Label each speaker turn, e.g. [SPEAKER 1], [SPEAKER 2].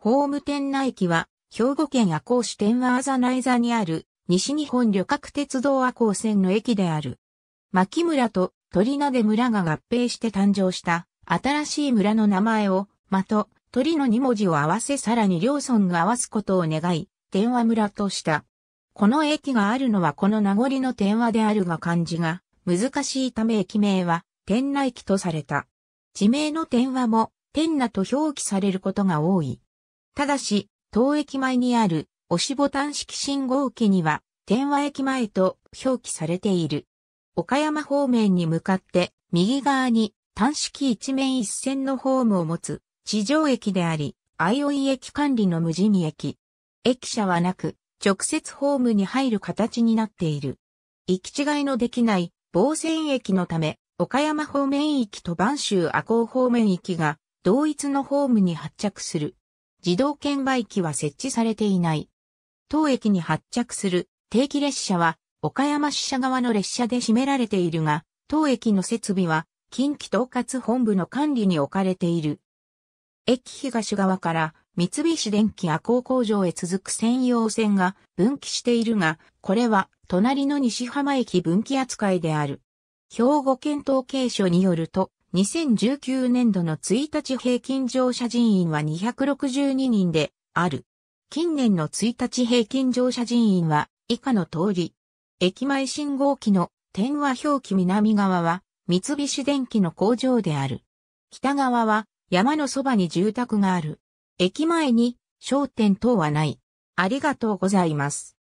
[SPEAKER 1] ホーム店内駅は、兵庫県赤穂市天和あ内座にある、西日本旅客鉄道赤穂線の駅である。牧村と鳥名で村が合併して誕生した、新しい村の名前を、的、と鳥の2文字を合わせさらに両村が合わすことを願い、天和村とした。この駅があるのはこの名残の天和であるが漢字が難しいため駅名は、天内駅とされた。地名の天和も、天和と表記されることが多い。ただし、当駅前にある押しボタン式信号機には、天和駅前と表記されている。岡山方面に向かって右側に単式一面一線のホームを持つ地上駅であり、相生駅管理の無人駅。駅舎はなく、直接ホームに入る形になっている。行き違いのできない防線駅のため、岡山方面駅と播州赤穂方面駅が同一のホームに発着する。自動券売機は設置されていない。当駅に発着する定期列車は岡山支社側の列車で占められているが、当駅の設備は近畿統括本部の管理に置かれている。駅東側から三菱電機赤工工場へ続く専用線が分岐しているが、これは隣の西浜駅分岐扱いである。兵庫県統計所によると、2019年度の1日平均乗車人員は262人である。近年の1日平均乗車人員は以下の通り。駅前信号機の天和表記南側は三菱電機の工場である。北側は山のそばに住宅がある。駅前に商店等はない。ありがとうございます。